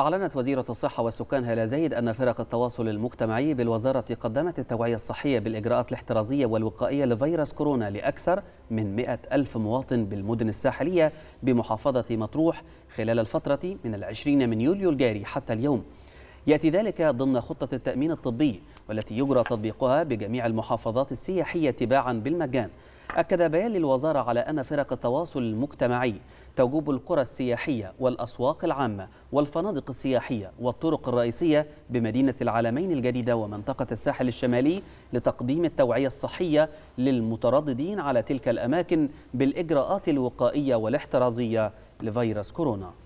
أعلنت وزيرة الصحة والسكان هلا زايد أن فرق التواصل المجتمعي بالوزارة قدمت التوعية الصحية بالإجراءات الاحترازية والوقائية لفيروس كورونا لأكثر من 100 ألف مواطن بالمدن الساحلية بمحافظة مطروح خلال الفترة من العشرين من يوليو الجاري حتى اليوم يأتي ذلك ضمن خطة التأمين الطبي والتي يجرى تطبيقها بجميع المحافظات السياحية تباعا بالمجان أكد بيان للوزارة على أن فرق التواصل المجتمعي تجوب القرى السياحية والأسواق العامة والفنادق السياحية والطرق الرئيسية بمدينة العالمين الجديدة ومنطقة الساحل الشمالي لتقديم التوعية الصحية للمترددين على تلك الأماكن بالإجراءات الوقائية والاحترازية لفيروس كورونا